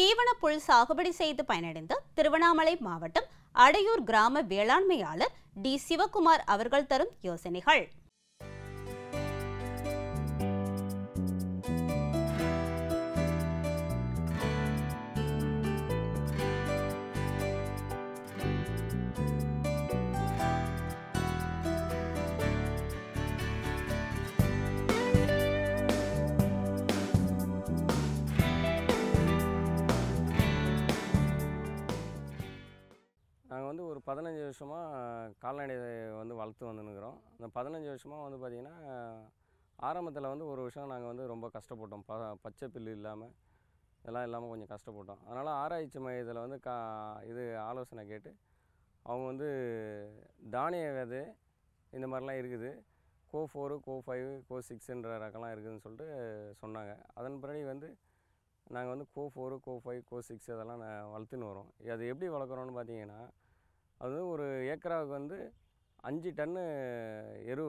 தீவன புல் சாகுபடி செய்து பயனடைந்த திருவண்ணாமலை மாவட்டம் அடையூர் கிராம வேளாண்மையாளர் டி சிவகுமார் அவர்கள் தரும் யோசனைகள் பதினஞ்சு வருஷமாக கால்நடை வந்து வளர்த்து வந்துனுக்குறோம் அந்த பதினஞ்சு வருஷமாக வந்து பார்த்திங்கன்னா ஆரம்பத்தில் வந்து ஒரு வருஷம் நாங்கள் வந்து ரொம்ப கஷ்டப்பட்டோம் ப பச்சை பில்லு இல்லாமல் இதெல்லாம் இல்லாமல் கொஞ்சம் கஷ்டப்பட்டோம் அதனால் ஆராய்ச்சி மையத்தில் வந்து கா இது ஆலோசனை கேட்டு அவங்க வந்து தானிய விதை இந்த மாதிரிலாம் இருக்குது கோ ஃபோரு கோ ஃபைவ் கோ சிக்ஸுன்ற ரகம்லாம் இருக்குதுன்னு சொல்லிட்டு சொன்னாங்க அதன் பிறகு வந்து நாங்கள் வந்து CO four CO five CO six அதெல்லாம் நான் வளர்த்துன்னு வரோம் அது எப்படி வளர்க்குறோன்னு பார்த்தீங்கன்னா அது ஒரு ஏக்கராவுக்கு வந்து அஞ்சு டன்னு எரு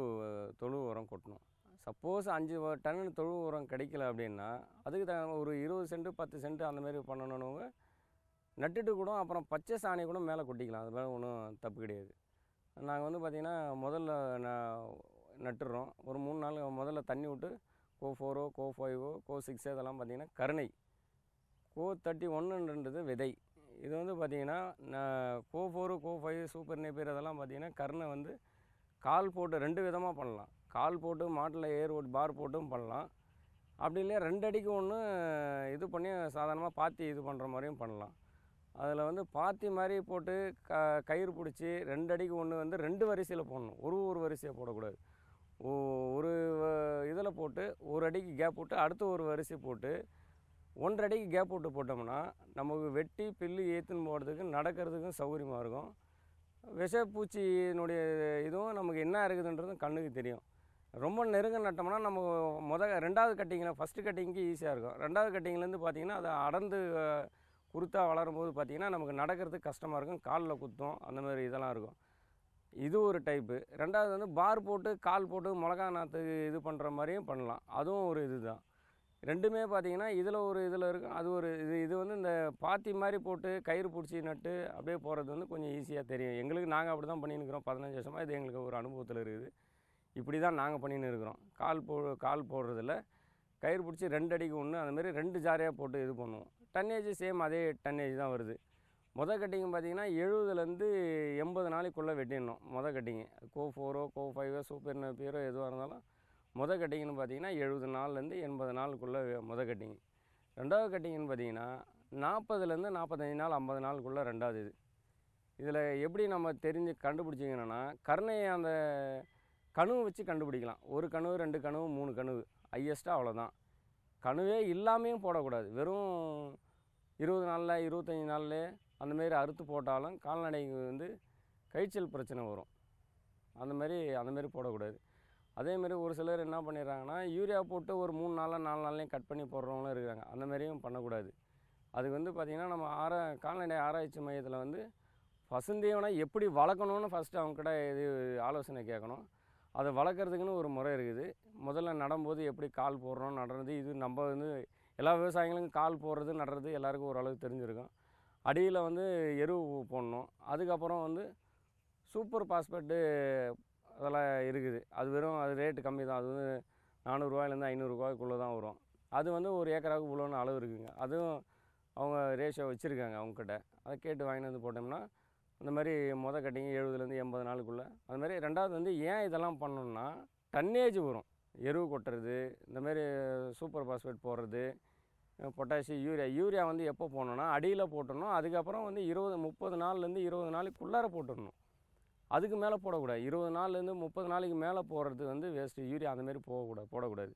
தொழு உரம் கொட்டணும் சப்போஸ் அஞ்சு டன்னு தொழு உரம் கிடைக்கல அப்படின்னா அதுக்கு த ஒரு இருபது சென்ட்டு பத்து சென்ட்டு அந்தமாரி பண்ணணுன்னவங்க நட்டுட்டு கூட அப்புறம் பச்சை சாணி கூட மேலே கொட்டிக்கலாம் அது மேலே ஒன்றும் தப்பு கிடையாது நாங்கள் வந்து பார்த்திங்கன்னா முதல்ல ந நட்டுறோம் ஒரு மூணு நாள் முதல்ல தண்ணி விட்டு கோ ஃபோரோ கோ ஃபைவோ கோ சிக்ஸோ இதெல்லாம் பார்த்திங்கன்னா கருணை கோ தேர்ட்டி ஒன்றுன்றது விதை இது வந்து பார்த்திங்கன்னா CO four CO five super Napier அதெல்லாம் பார்த்திங்கன்னா கர்ணை வந்து கால் போட்டு ரெண்டு விதமாக பண்ணலாம் கால் போட்டு மாட்டில் ஏர் ஓட்டு பார் போட்டும் பண்ணலாம் அப்படி இல்லையா ரெண்டு அடிக்கு ஒன்று இது பண்ணி சாதாரணமாக பாத்தி இது பண்ணுற மாதிரியும் பண்ணலாம் அதில் வந்து பாத்தி மாதிரி போட்டு க கயிறு பிடிச்சி ரெண்டு அடிக்கு ஒன்று வந்து ரெண்டு வரிசையில் போடணும் ஒரு ஒரு வரிசையை போடக்கூடாது ஒரு இதில் போட்டு ஒரு அடிக்கு கேப் விட்டு அடுத்து ஒரு வரிசை போட்டு ஒன்றடைக்கு கேப் விட்டு போட்டோம்னா நமக்கு வெட்டி பில்லு ஏற்றுன்னு போகிறதுக்கு நடக்கிறதுக்கும் சௌகரியமாக இருக்கும் விஷப்பூச்சியினுடைய இதுவும் நமக்கு என்ன இருக்குதுன்றதும் கண்ணுக்கு தெரியும் ரொம்ப நெருங்க நட்டோம்னா நம்ம முத ரெண்டாவது கட்டிங்கில் ஃபஸ்ட்டு கட்டிங்க்கு ஈஸியாக இருக்கும் ரெண்டாவது கட்டிங்லேருந்து பார்த்திங்கன்னா அதை அடர்ந்து குருத்தாக வளரும்போது பார்த்திங்கன்னா நமக்கு நடக்கிறதுக்கு கஷ்டமாக இருக்கும் காலில் குத்தும் அந்த மாதிரி இதெல்லாம் இருக்கும் இது ஒரு டைப்பு ரெண்டாவது வந்து பார் போட்டு கால் போட்டு மிளகா நாற்று இது பண்ணுற மாதிரியும் பண்ணலாம் அதுவும் ஒரு இது தான் ரெண்டுமே பார்த்தீங்கன்னா இதில் ஒரு இதில் இருக்கும் அது ஒரு இது இது வந்து இந்த பாத்தி மாதிரி போட்டு கயிறு பிடிச்சி நட்டு அப்படியே போகிறது வந்து கொஞ்சம் ஈஸியாக தெரியும் எங்களுக்கு நாங்கள் அப்படி தான் பண்ணியிருக்கிறோம் பதினஞ்சு வருஷமாக இது எங்களுக்கு ஒரு அனுபவத்தில் இருக்குது இப்படி தான் நாங்கள் பண்ணின்னு இருக்கிறோம் கால் போ கால் போடுறதில் கயிறு பிடிச்சி ரெண்டு அடிக்கு ஒன்று அதுமாரி ரெண்டு ஜாரியாக போட்டு இது பண்ணுவோம் டன்னேஜ் சேம் அதே டன்னேஜ் தான் வருது மொத கட்டிங் பார்த்திங்கன்னா எழுபதுலேருந்து எண்பது நாளைக்குள்ளே வெட்டிடணும் மொதல் கட்டிங்கு கோ ஃபோரோ கோ ஃபைவோ சூப்பர் நப்பியரோ எதுவாக இருந்தாலும் முத கட்டிங்னு பார்த்திங்கன்னா எழுபது நாள்லேருந்து எண்பது நாளுக்குள்ளே முத கட்டிங் ரெண்டாவது கட்டிங்னு பார்த்திங்கன்னா நாற்பதுலேருந்து நாற்பத்தஞ்சு நாள் ஐம்பது நாளுக்குள்ளே ரெண்டாவது இது இதில் எப்படி நம்ம தெரிஞ்சு கண்டுபிடிச்சிங்கன்னா கருணையை அந்த கணுவை வச்சு கண்டுபிடிக்கலாம் ஒரு கணுவு ரெண்டு கணுவு மூணு கணுவு ஹையஸ்ட்டாக அவ்வளோதான் கணுவே இல்லாமையும் போடக்கூடாது வெறும் இருபது நாளில் இருபத்தஞ்சி நாளில் அந்தமாரி அறுத்து போட்டாலும் கால்நடைக்கு வந்து கைச்சல் பிரச்சனை வரும் அந்தமாரி அந்தமாரி போடக்கூடாது அதேமாரி ஒரு சிலர் என்ன பண்ணிடுறாங்கன்னா யூரியா போட்டு ஒரு மூணு நாளாக நாலு நாள்லேயும் கட் பண்ணி போடுறவங்களும் இருக்கிறாங்க அந்த மாதிரியும் பண்ணக்கூடாது அதுக்கு வந்து பார்த்திங்கன்னா நம்ம ஆரா கால்நடை ஆராய்ச்சி மையத்தில் வந்து பசுந்தீவனை எப்படி வளர்க்கணும்னு ஃபஸ்ட்டு அவங்ககிட்ட இது ஆலோசனை கேட்கணும் அதை வளர்க்குறதுக்குன்னு ஒரு முறை இருக்குது முதல்ல நடும்போது எப்படி கால் போடுறோம் நடுறது இது நம்ம வந்து எல்லா விவசாயிகளுக்கும் கால் போடுறது நடுறது எல்லாருக்கும் ஓரளவுக்கு தெரிஞ்சிருக்கும் அடியில் வந்து எரு போடணும் அதுக்கப்புறம் வந்து சூப்பர் பாஸ்பேட்டு அதெல்லாம் இருக்குது அது வெறும் அது ரேட்டு கம்மி தான் அது வந்து நானூறுரூவாயிலேருந்து ஐநூறுரூவாய்க்குள்ளே தான் வரும் அது வந்து ஒரு ஏக்கராவுக்கு இவ்வளோன்னு அளவு இருக்குதுங்க அதுவும் அவங்க ரேஷியோ வச்சுருக்காங்க அவங்கக்கிட்ட அதை கேட்டு வாங்கிட்டு வந்து போட்டோம்னா இந்த மாதிரி முத கட்டிங்க எழுபதுலேருந்து எண்பது நாளுக்குள்ளே அது மாதிரி ரெண்டாவது வந்து ஏன் இதெல்லாம் பண்ணணும்னா டன்னேஜ் வரும் எருவு கொட்டுறது இந்தமாரி சூப்பர் பாஸ்பேட் போடுறது பொட்டாசி யூரியா யூரியா வந்து எப்போ போடணும்னா அடியில் போட்டுடணும் அதுக்கப்புறம் வந்து இருபது முப்பது நாள்லேருந்து இருபது நாளைக்குள்ளார போட்டுடணும் அதுக்கு மேலே போடக்கூடாது இருபது நாள்லேருந்து முப்பது நாளைக்கு மேலே போடுறது வந்து வேஸ்ட்டு யூரியா அந்தமாரி போகக்கூடாது போடக்கூடாது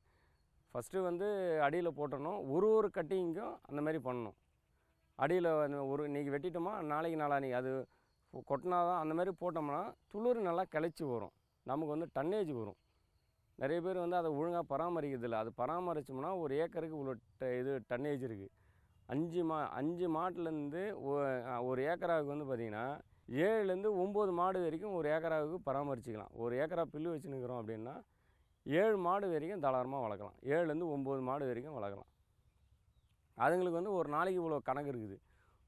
ஃபஸ்ட்டு வந்து அடியில் போட்டணும் ஒரு ஒரு அந்த மாதிரி பண்ணணும் அடியில் ஒரு இன்றைக்கி வெட்டிட்டோமா நாளைக்கு நீ அது கொட்டினாதான் அந்த மாதிரி போட்டோம்னா துளிர் நல்லா கிளச்சி வரும் நமக்கு வந்து டன்னேஜ் வரும் நிறைய பேர் வந்து அதை ஒழுங்காக பராமரிக்கிறதில்ல அது பராமரித்தோம்னா ஒரு ஏக்கருக்கு இவ்வளோ இது டன்னேஜ் இருக்குது அஞ்சு மா அஞ்சு மாட்டிலேருந்து ஒரு ஏக்கராவுக்கு வந்து பார்த்திங்கன்னா ஏழுலேருந்து ஒம்பது மாடு வரைக்கும் ஒரு ஏக்கராவுக்கு பராமரிச்சிக்கலாம் ஒரு ஏக்கரா புல்லு வச்சுன்னுக்குறோம் அப்படின்னா ஏழு மாடு வரைக்கும் தாராளமாக வளர்க்கலாம் ஏழுலேருந்து ஒம்பது மாடு வரைக்கும் வளர்க்கலாம் அதுங்களுக்கு வந்து ஒரு நாளைக்கு இவ்வளோ கணக்கு இருக்குது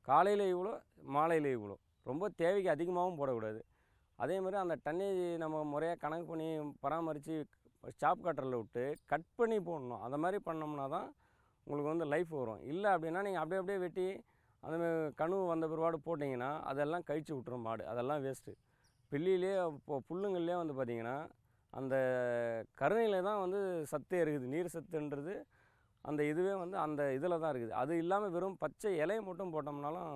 காலையில் இவ்வளோ மாலையில் இவ்வளோ ரொம்ப தேவைக்கு அதிகமாகவும் போடக்கூடாது அதே மாதிரி அந்த டன்னேஜ் நம்ம முறையாக கணக்கு பண்ணி பராமரித்து ஸ்டாப் கட்டரில் விட்டு கட் பண்ணி போடணும் அந்த மாதிரி பண்ணோம்னா தான் உங்களுக்கு வந்து லைஃப் வரும் இல்லை அப்படின்னா நீங்கள் அப்படியே அப்படியே வெட்டி அந்தமாரி கணு வந்த பிற்பாடு போட்டிங்கன்னா அதெல்லாம் கழிச்சு விட்ரும் மாடு அதெல்லாம் வேஸ்ட்டு பில்லிலே இப்போ புல்லுங்கள்லேயே வந்து பார்த்திங்கன்னா அந்த கருணையில் தான் வந்து சத்தே இருக்குது நீர் சத்துன்றது அந்த இதுவே வந்து அந்த இதில் தான் இருக்குது அது இல்லாமல் வெறும் பச்சை இலையை மட்டும் போட்டோம்னாலும்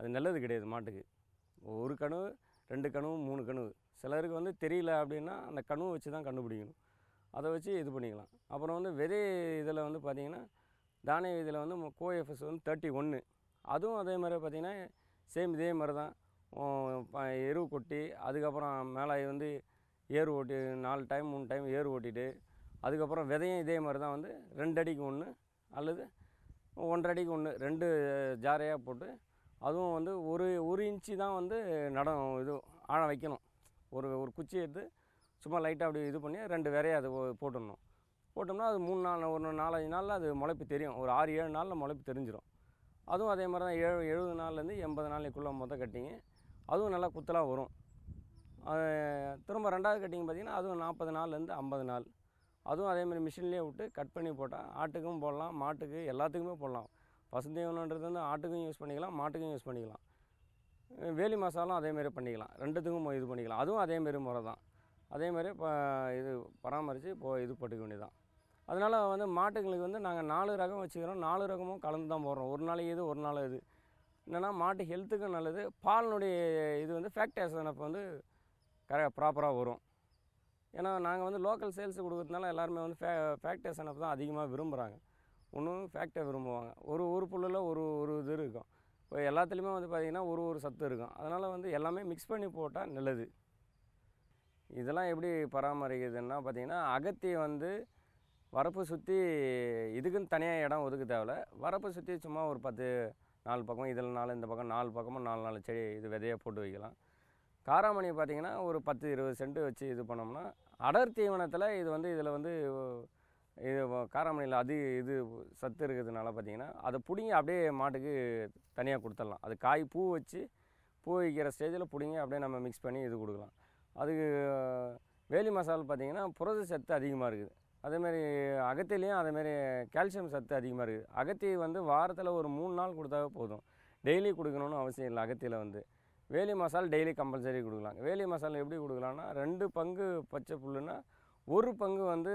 அது நல்லது கிடையாது மாட்டுக்கு ஒரு கணு ரெண்டு கணு மூணு கணு சிலருக்கு வந்து தெரியல அப்படின்னா அந்த கணுவை வச்சு தான் கண்டுபிடிக்கணும் அதை வச்சு இது பண்ணிக்கலாம் அப்புறம் வந்து விதை இதில் வந்து பார்த்திங்கன்னா தானிய வீதியில் வந்து கோஎஃப்எஸ் வந்து தேர்ட்டி ஒன்று அதுவும் அதே மாதிரி பார்த்திங்கன்னா சேம் இதே மாதிரி தான் எருவு கொட்டி அதுக்கப்புறம் மேலே வந்து ஏர் ஓட்டி நாலு டைம் மூணு டைம் ஏர் ஓட்டிட்டு அதுக்கப்புறம் விதையும் இதே மாதிரி தான் வந்து ரெண்டு அடிக்கு ஒன்று அல்லது ஒன்றரை அடிக்கு ஒன்று ரெண்டு ஜாரையாக போட்டு அதுவும் வந்து ஒரு ஒரு இன்ச்சு தான் வந்து நடம் இது ஆழம் வைக்கணும் ஒரு ஒரு குச்சி எடுத்து சும்மா லைட்டாக அப்படி இது பண்ணி ரெண்டு விரையை அது போட்டுடணும் போட்டோம்னா அது மூணு நாள் ஒரு நாலஞ்சு நாளில் அது முளைப்பு தெரியும் ஒரு ஆறு ஏழு நாளில் முளைப்பு தெரிஞ்சிடும் அதுவும் அதே மாதிரி தான் ஏழு எழுபது நாள்லேருந்து எண்பது நாளைக்குள்ளே மொத்த கட்டிங்க அதுவும் நல்லா குத்தலாக வரும் திரும்ப ரெண்டாவது கட்டிங் பார்த்திங்கன்னா அதுவும் நாற்பது நாள்லேருந்து ஐம்பது நாள் அதுவும் அதேமாதிரி மிஷின்லேயே விட்டு கட் பண்ணி போட்டால் ஆட்டுக்கும் போடலாம் மாட்டுக்கு எல்லாத்துக்குமே போடலாம் பசுந்தீவனன்றது வந்து ஆட்டுக்கும் யூஸ் பண்ணிக்கலாம் மாட்டுக்கும் யூஸ் பண்ணிக்கலாம் வேலி மசாலும் அதேமாரி பண்ணிக்கலாம் ரெண்டுத்துக்கும் இது பண்ணிக்கலாம் அதுவும் அதேமாரி முறை தான் அதேமாதிரி இது பராமரித்து இப்போ இது போட்டுக்க வேண்டியதான் அதனால் வந்து மாட்டுங்களுக்கு வந்து நாங்கள் நாலு ரகம் வச்சுக்கிறோம் நாலு ரகமும் கலந்து தான் போடுறோம் ஒரு நாளைக்கு இது ஒரு நாள் இது என்னென்னா மாட்டு ஹெல்த்துக்கும் நல்லது பாலினுடைய இது வந்து ஃபேக்டேஷன் அப்போ வந்து கர ப்ராப்பராக வரும் ஏன்னா நாங்கள் வந்து லோக்கல் சேல்ஸ் கொடுக்குறதுனால எல்லாருமே வந்து ஃபே ஃபேக்டேஷன் அனுப்பு தான் அதிகமாக விரும்புகிறாங்க ஒன்றும் ஃபேக்டை விரும்புவாங்க ஒரு ஒரு புல்லில் ஒரு ஒரு இது இருக்கும் இப்போ எல்லாத்துலேயுமே வந்து பார்த்திங்கன்னா ஒரு ஒரு சத்து இருக்கும் அதனால் வந்து எல்லாமே மிக்ஸ் பண்ணி போட்டால் நல்லது இதெல்லாம் எப்படி பராமரிக்கிறதுன்னா பார்த்திங்கன்னா அகத்தியை வந்து வரப்பு சுற்றி இதுக்குன்னு தனியாக இடம் ஒதுக்க தேவையில்ல வரப்பு சுற்றி சும்மா ஒரு பத்து நாலு பக்கம் இதில் நாலு இந்த பக்கம் நாலு பக்கமும் நாலு நாலு செடி இது விதையாக போட்டு வைக்கலாம் காராமணி பார்த்திங்கன்னா ஒரு பத்து இருபது செண்டு வச்சு இது பண்ணோம்னா அடர் தீவனத்தில் இது வந்து இதில் வந்து இது காராமணியில் அது இது சத்து இருக்கிறதுனால பார்த்திங்கன்னா அதை பிடிங்கி அப்படியே மாட்டுக்கு தனியாக கொடுத்துடலாம் அது காய் பூ வச்சு பூ வைக்கிற ஸ்டேஜில் பிடிங்கி அப்படியே நம்ம மிக்ஸ் பண்ணி இது கொடுக்கலாம் அதுக்கு வேலி மசால் பார்த்திங்கன்னா புரத சத்து அதிகமாக இருக்குது அதேமாரி அகத்திலையும் அதேமாரி கால்சியம் சத்து அதிகமாக இருக்குது அகத்தி வந்து வாரத்தில் ஒரு மூணு நாள் கொடுத்தாவே போதும் டெய்லி கொடுக்கணும்னு அவசியம் இல்லை அகத்தியில் வந்து வேலி மசால் டெய்லி கம்பல்சரி கொடுக்கலாம் வேலி மசால் எப்படி கொடுக்கலாம்னா ரெண்டு பங்கு பச்சை புல்லுன்னா ஒரு பங்கு வந்து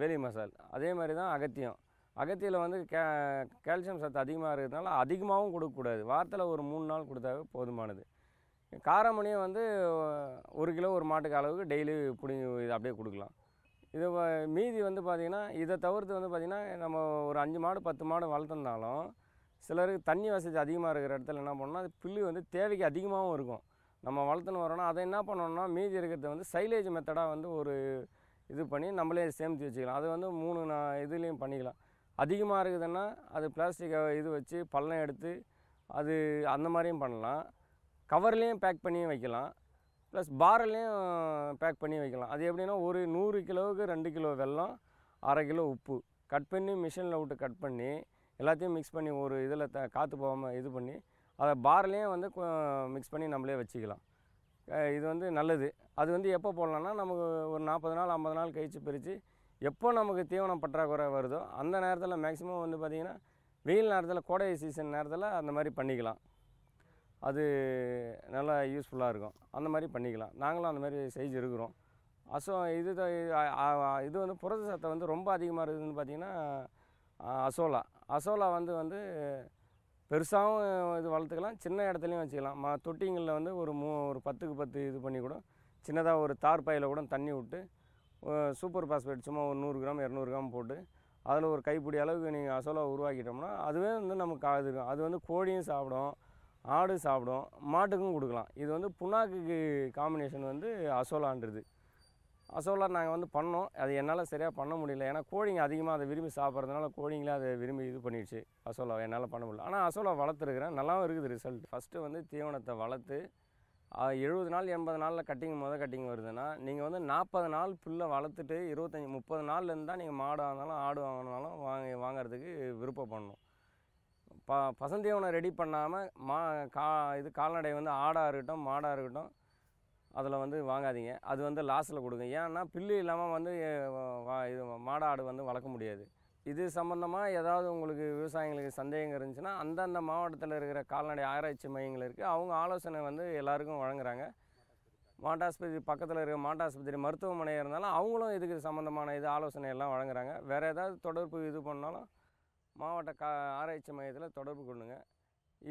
வேலி மசால் அதே மாதிரி தான் அகத்தியம் அகத்தியில் வந்து கே கால்சியம் சத்து அதிகமாக இருக்கிறதுனால அதிகமாகவும் கொடுக்கக்கூடாது வாரத்தில் ஒரு மூணு நாள் கொடுத்தாவே போதுமானது காரமணியும் வந்து ஒரு கிலோ ஒரு மாட்டுக்கு அளவுக்கு டெய்லி பிடிங்கி இது அப்படியே கொடுக்கலாம் இது மீதி வந்து பார்த்திங்கன்னா இதை தவிர்த்து வந்து பார்த்திங்கன்னா நம்ம ஒரு அஞ்சு மாடு பத்து மாடு வளர்த்துருந்தாலும் சிலருக்கு தண்ணி வசதி அதிகமாக இருக்கிற இடத்துல என்ன பண்ணோம்னா அது புல்லு வந்து தேவைக்கு அதிகமாகவும் இருக்கும் நம்ம வளர்த்துன்னு வரோன்னா அதை என்ன பண்ணணும்னா மீதி இருக்கிறத வந்து சைலேஜ் மெத்தடாக வந்து ஒரு இது பண்ணி நம்மளே சேமித்து வச்சுக்கலாம் அது வந்து மூணு நான் இதுலேயும் பண்ணிக்கலாம் அதிகமாக இருக்குதுன்னா அது பிளாஸ்டிக் இது வச்சு பள்ளம் எடுத்து அது அந்த மாதிரியும் பண்ணலாம் கவர்லேயும் பேக் பண்ணியும் வைக்கலாம் ப்ளஸ் பாரல்லையும் பேக் பண்ணி வைக்கலாம் அது எப்படின்னா ஒரு நூறு கிலோவுக்கு ரெண்டு கிலோ வெல்லம் அரை கிலோ உப்பு கட் பண்ணி மிஷினில் விட்டு கட் பண்ணி எல்லாத்தையும் மிக்ஸ் பண்ணி ஒரு இதில் த காற்று போகாமல் இது பண்ணி அதை பார்லேயும் வந்து மிக்ஸ் பண்ணி நம்மளே வச்சுக்கலாம் இது வந்து நல்லது அது வந்து எப்போ போடலான்னா நமக்கு ஒரு நாற்பது நாள் ஐம்பது நாள் கழித்து பிரித்து எப்போ நமக்கு தீவனம் பற்றாக்குறை வருதோ அந்த நேரத்தில் மேக்ஸிமம் வந்து பார்த்திங்கன்னா வெயில் நேரத்தில் கோடை சீசன் நேரத்தில் அந்த மாதிரி பண்ணிக்கலாம் அது நல்லா யூஸ்ஃபுல்லாக இருக்கும் அந்த மாதிரி பண்ணிக்கலாம் நாங்களும் அந்த மாதிரி செய்து இருக்கிறோம் அசோ இது இது வந்து புரத சத்தை வந்து ரொம்ப அதிகமாக இருக்குதுன்னு பார்த்திங்கன்னா அசோலா அசோலா வந்து வந்து பெருசாகவும் இது வளர்த்துக்கலாம் சின்ன இடத்துலையும் வச்சுக்கலாம் ம தொட்டிங்களில் வந்து ஒரு மூ ஒரு பத்துக்கு பத்து இது பண்ணி கூட சின்னதாக ஒரு தார் பையில் கூட தண்ணி விட்டு சூப்பர் பாஸ்பேட் சும்மா ஒரு நூறு கிராம் இரநூறு கிராம் போட்டு அதில் ஒரு கைப்பிடி அளவுக்கு நீங்கள் அசோலா உருவாக்கிட்டோம்னா அதுவே வந்து நமக்கு அது அது வந்து கோழியும் சாப்பிடும் ஆடு சாப்பிடும் மாட்டுக்கும் கொடுக்கலாம் இது வந்து புண்ணாக்குக்கு காம்பினேஷன் வந்து அசோலான்றது அசோலா நாங்கள் வந்து பண்ணோம் அது என்னால் சரியாக பண்ண முடியல ஏன்னா கோழிங்க அதிகமாக அதை விரும்பி சாப்பிட்றதுனால கோழிங்களே அதை விரும்பி இது பண்ணிடுச்சு அசோலா என்னால் பண்ண முடியல ஆனால் அசோலா வளர்த்துருக்குறேன் நல்லாவும் இருக்குது ரிசல்ட் ஃபஸ்ட்டு வந்து தீவனத்தை வளர்த்து எழுபது நாள் எண்பது நாளில் கட்டிங் முதல் கட்டிங் வருதுன்னா நீங்கள் வந்து நாற்பது நாள் புல்லை வளர்த்துட்டு இருபத்தஞ்சி முப்பது நாள்லேருந்து தான் நீங்கள் மாடு வாங்கினாலும் ஆடு வாங்கினாலும் வாங்க வாங்கிறதுக்கு விருப்பம் பண்ணணும் ப பசந்தீவனை ரெடி பண்ணாமல் மா கா இது கால்நடை வந்து ஆடாக இருக்கட்டும் மாடாக இருக்கட்டும் அதில் வந்து வாங்காதீங்க அது வந்து லாஸில் கொடுங்க ஏன்னா பில்லு இல்லாமல் வந்து இது மாடு ஆடு வந்து வளர்க்க முடியாது இது சம்மந்தமாக ஏதாவது உங்களுக்கு விவசாயிங்களுக்கு சந்தேகம் இருந்துச்சுன்னா அந்தந்த மாவட்டத்தில் இருக்கிற கால்நடை ஆராய்ச்சி மையங்கள் இருக்குது அவங்க ஆலோசனை வந்து எல்லாருக்கும் வழங்குறாங்க மாட்டாஸ்பத்திரி பக்கத்தில் இருக்கிற மாட்டாஸ்பத்திரி மருத்துவமனை இருந்தாலும் அவங்களும் இதுக்கு சம்மந்தமான இது ஆலோசனை எல்லாம் வழங்குறாங்க வேறு ஏதாவது தொடர்பு இது பண்ணாலும் மாவட்ட கா ஆராய்ச்சி மையத்தில் தொடர்பு கொள்ளுங்கள்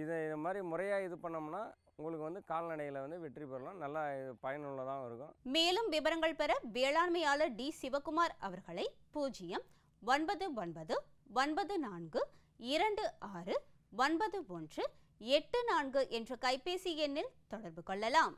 இதை இது மாதிரி முறையாக இது பண்ணோம்னா உங்களுக்கு வந்து கால்நடையில் வந்து வெற்றி பெறலாம் நல்லா பயனுள்ளதாகவும் இருக்கும் மேலும் விவரங்கள் பெற வேளாண்மையாளர் டி சிவகுமார் அவர்களை பூஜ்ஜியம் ஒன்பது ஒன்பது ஒன்பது நான்கு இரண்டு ஆறு ஒன்பது ஒன்று எட்டு நான்கு என்ற கைபேசி எண்ணில் தொடர்பு கொள்ளலாம்